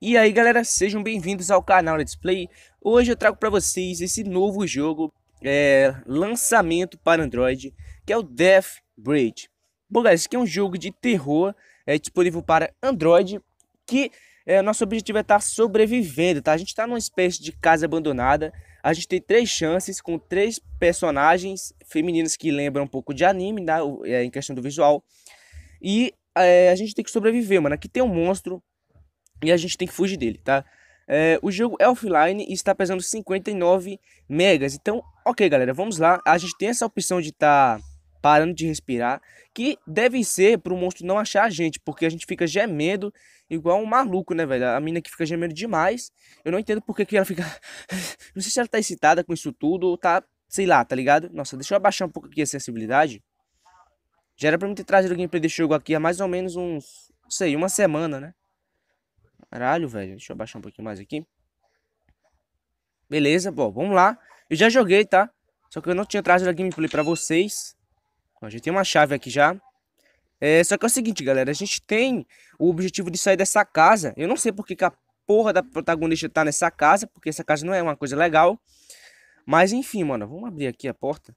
E aí galera, sejam bem-vindos ao canal Let's Play. Hoje eu trago para vocês esse novo jogo, é, lançamento para Android, que é o Death Bridge. Bom galera, esse aqui é um jogo de terror, é disponível para Android, que é, nosso objetivo é estar tá sobrevivendo, tá? A gente está numa espécie de casa abandonada, a gente tem três chances com três personagens femininas que lembram um pouco de anime, né, é, em questão do visual. E é, a gente tem que sobreviver, mano. Aqui tem um monstro, e a gente tem que fugir dele, tá? É, o jogo é offline e está pesando 59 megas. Então, ok, galera, vamos lá. A gente tem essa opção de estar tá parando de respirar, que deve ser para o monstro não achar a gente, porque a gente fica gemendo igual um maluco, né, velho? A mina que fica gemendo demais. Eu não entendo porque que ela fica. não sei se ela tá excitada com isso tudo ou tá, sei lá, tá ligado? Nossa, deixa eu abaixar um pouco aqui a sensibilidade. Já era pra mim ter trazido o gameplay desse jogo aqui há mais ou menos uns, sei, uma semana, né? Caralho, velho. Deixa eu abaixar um pouquinho mais aqui. Beleza, bom, vamos lá. Eu já joguei, tá? Só que eu não tinha trazido a gameplay pra vocês. Ó, a gente tem uma chave aqui já. É, só que é o seguinte, galera. A gente tem o objetivo de sair dessa casa. Eu não sei porque que a porra da protagonista tá nessa casa. Porque essa casa não é uma coisa legal. Mas enfim, mano. Vamos abrir aqui a porta.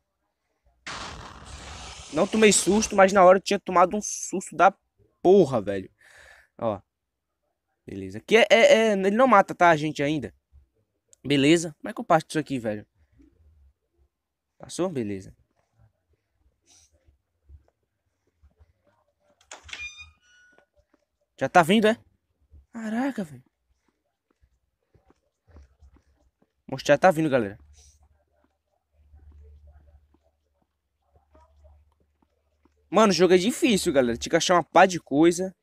Não tomei susto, mas na hora eu tinha tomado um susto da porra, velho. Ó. Beleza. aqui é, é, é, Ele não mata, tá, a gente ainda. Beleza? Como é que eu parto disso aqui, velho? Passou? Beleza. Já tá vindo, é? Caraca, velho. Mostrar tá vindo, galera. Mano, o jogo é difícil, galera. Tinha que achar uma pá de coisa.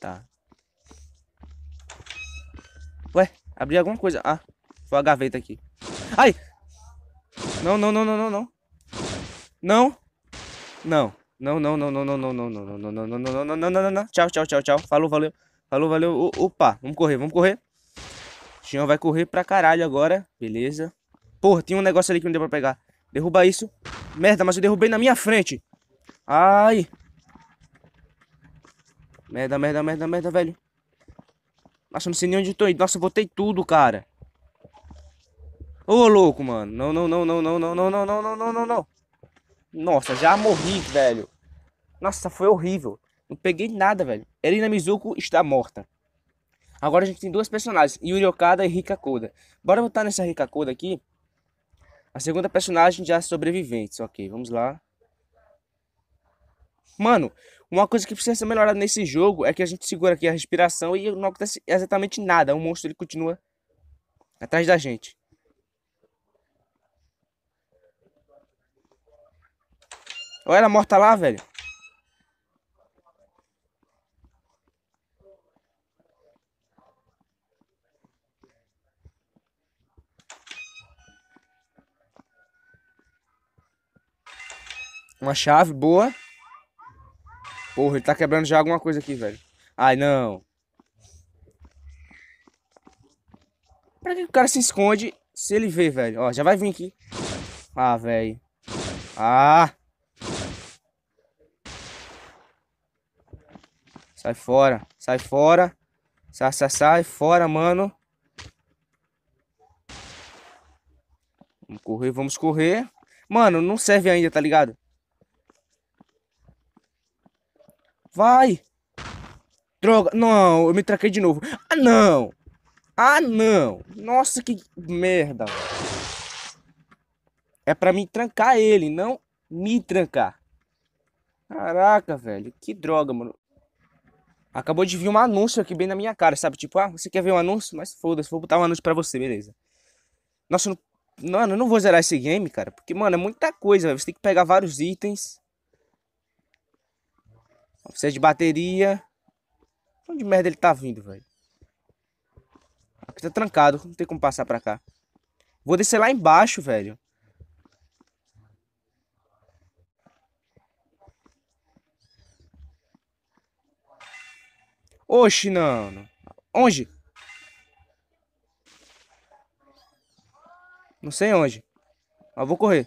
Tá. Ué, abri alguma coisa. Ah, foi a gaveta aqui. Ai! Não, não, não, não, não, não. Não. Não. Não, não, não, não, não, não, não, não, não, não, não, não, não, não, não, não. Tchau, tchau, tchau, tchau. Falou, valeu. Falou, valeu. Opa, vamos correr, vamos correr. O vai correr pra caralho agora. Beleza. Porra, tinha um negócio ali que não deu pra pegar. Derruba isso. Merda, mas eu derrubei na minha frente. Ai. Merda, merda, merda, merda, velho. Nossa, não sei nem onde tô indo. Nossa, eu botei tudo, cara. Ô, louco, mano. Não, não, não, não, não, não, não, não, não, não, não, não. Nossa, já morri, velho. Nossa, foi horrível. Não peguei nada, velho. Erina Mizuko está morta. Agora a gente tem duas personagens, Yuri Okada e Rika Koda. Bora botar nessa Rika Koda aqui. A segunda personagem já é sobrevivente. Ok, vamos lá. Mano, uma coisa que precisa ser melhorada nesse jogo é que a gente segura aqui a respiração e não acontece exatamente nada. O monstro ele continua atrás da gente. Olha ela morta lá, velho. Uma chave boa. Porra, ele tá quebrando já alguma coisa aqui, velho. Ai, não. Pra que o cara se esconde se ele vê, velho? Ó, já vai vir aqui. Ah, velho. Ah! Sai fora. Sai fora. Sai, sai, sai. Fora, mano. Vamos correr, vamos correr. Mano, não serve ainda, tá ligado? Vai! Droga! Não, eu me traquei de novo. Ah, não! Ah, não! Nossa, que merda! É pra me trancar ele, não me trancar. Caraca, velho. Que droga, mano. Acabou de vir um anúncio aqui bem na minha cara, sabe? Tipo, ah, você quer ver um anúncio? Mas foda-se, vou botar um anúncio pra você, beleza. Nossa, não... Mano, eu não vou zerar esse game, cara. Porque, mano, é muita coisa, velho. Você tem que pegar vários itens. Precisa de bateria. Onde merda ele tá vindo, velho? Aqui tá trancado, não tem como passar pra cá. Vou descer lá embaixo, velho. Oxi, não, não. Onde? Não sei onde. Mas vou correr.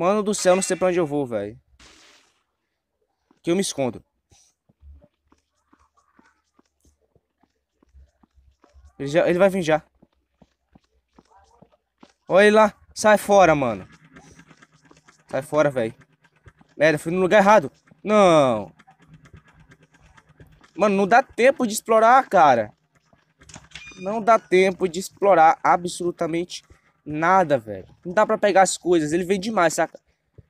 Mano do céu, não sei pra onde eu vou, velho. Que eu me escondo. Ele, já, ele vai vir já. Olha ele lá. Sai fora, mano. Sai fora, velho. Merda, fui no lugar errado. Não. Mano, não dá tempo de explorar, cara. Não dá tempo de explorar absolutamente nada Nada, velho. Não dá para pegar as coisas. Ele vem demais, saca?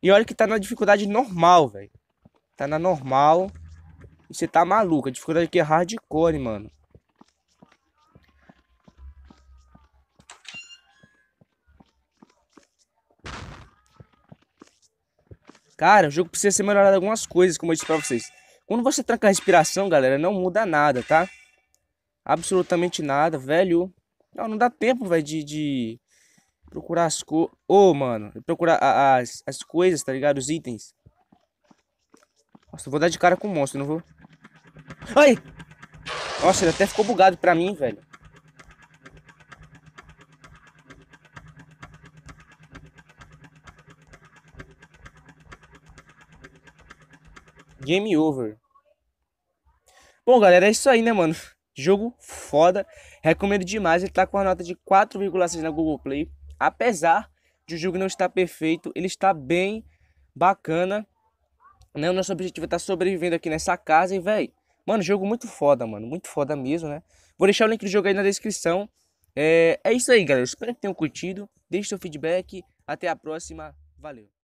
E olha que tá na dificuldade normal, velho. Tá na normal. E você tá maluco. A dificuldade aqui é hardcore, mano. Cara, o jogo precisa ser melhorado algumas coisas, como eu disse pra vocês. Quando você tranca a respiração, galera, não muda nada, tá? Absolutamente nada, velho. Não, não dá tempo, velho, de, de, Procurar as coisas. Ô, oh, mano. Procurar as, as coisas, tá ligado? Os itens. Nossa, eu vou dar de cara com o monstro, não vou. Ai! Nossa, ele até ficou bugado pra mim, velho. Game over. Bom, galera, é isso aí, né, mano? Jogo foda. Recomendo demais. Ele tá com a nota de 4,6 na Google Play. Apesar de o jogo não estar perfeito, ele está bem bacana. Né? O nosso objetivo é estar tá sobrevivendo aqui nessa casa e, velho, mano, jogo muito foda, mano. Muito foda mesmo, né? Vou deixar o link do jogo aí na descrição. É, é isso aí, galera. Espero que tenham curtido. Deixe seu feedback. Até a próxima. Valeu.